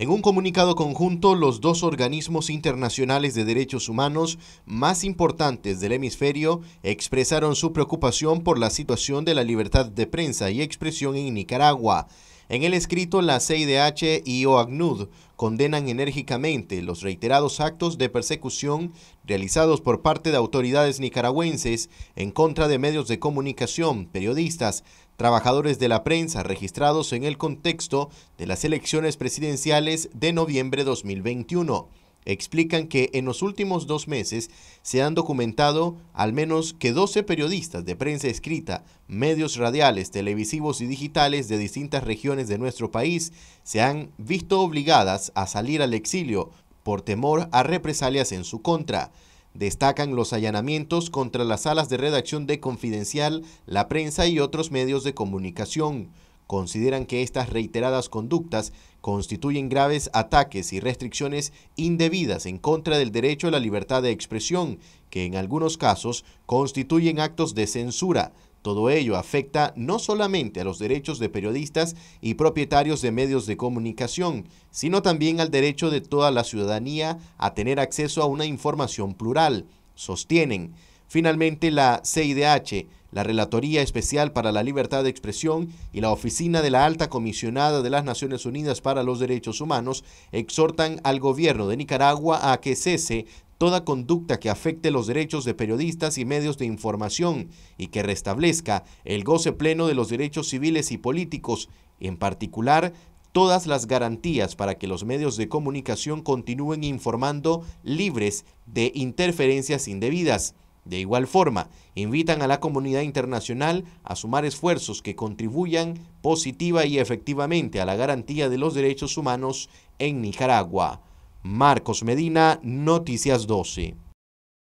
En un comunicado conjunto, los dos organismos internacionales de derechos humanos más importantes del hemisferio expresaron su preocupación por la situación de la libertad de prensa y expresión en Nicaragua en el escrito, la CIDH y OACNUD condenan enérgicamente los reiterados actos de persecución realizados por parte de autoridades nicaragüenses en contra de medios de comunicación, periodistas, trabajadores de la prensa registrados en el contexto de las elecciones presidenciales de noviembre 2021 explican que en los últimos dos meses se han documentado al menos que 12 periodistas de prensa escrita, medios radiales, televisivos y digitales de distintas regiones de nuestro país se han visto obligadas a salir al exilio por temor a represalias en su contra. Destacan los allanamientos contra las salas de redacción de Confidencial, La Prensa y otros medios de comunicación consideran que estas reiteradas conductas constituyen graves ataques y restricciones indebidas en contra del derecho a la libertad de expresión, que en algunos casos constituyen actos de censura. Todo ello afecta no solamente a los derechos de periodistas y propietarios de medios de comunicación, sino también al derecho de toda la ciudadanía a tener acceso a una información plural, sostienen. Finalmente, la CIDH, la Relatoría Especial para la Libertad de Expresión y la Oficina de la Alta Comisionada de las Naciones Unidas para los Derechos Humanos exhortan al gobierno de Nicaragua a que cese toda conducta que afecte los derechos de periodistas y medios de información y que restablezca el goce pleno de los derechos civiles y políticos, en particular todas las garantías para que los medios de comunicación continúen informando libres de interferencias indebidas. De igual forma, invitan a la comunidad internacional a sumar esfuerzos que contribuyan positiva y efectivamente a la garantía de los derechos humanos en Nicaragua. Marcos Medina, Noticias 12.